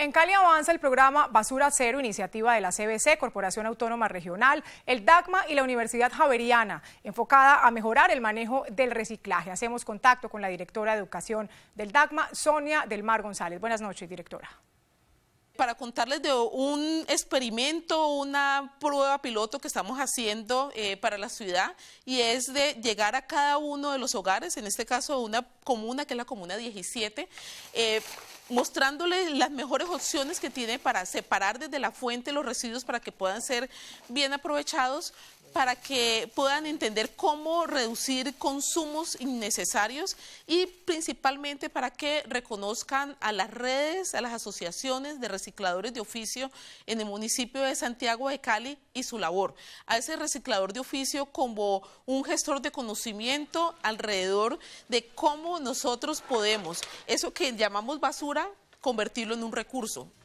En Cali avanza el programa Basura Cero, iniciativa de la CBC, Corporación Autónoma Regional, el DACMA y la Universidad Javeriana, enfocada a mejorar el manejo del reciclaje. Hacemos contacto con la directora de Educación del DACMA, Sonia del Mar González. Buenas noches, directora para contarles de un experimento, una prueba piloto que estamos haciendo eh, para la ciudad y es de llegar a cada uno de los hogares, en este caso una comuna que es la comuna 17, mostrándole las mejores opciones que tiene para separar desde la fuente los residuos para que puedan ser bien aprovechados, para que puedan entender cómo reducir consumos innecesarios y principalmente para que reconozcan a las redes, a las asociaciones de recicladores de oficio en el municipio de Santiago de Cali y su labor. A ese reciclador de oficio como un gestor de conocimiento alrededor de cómo nosotros podemos, eso que llamamos basura, convertirlo en un recurso,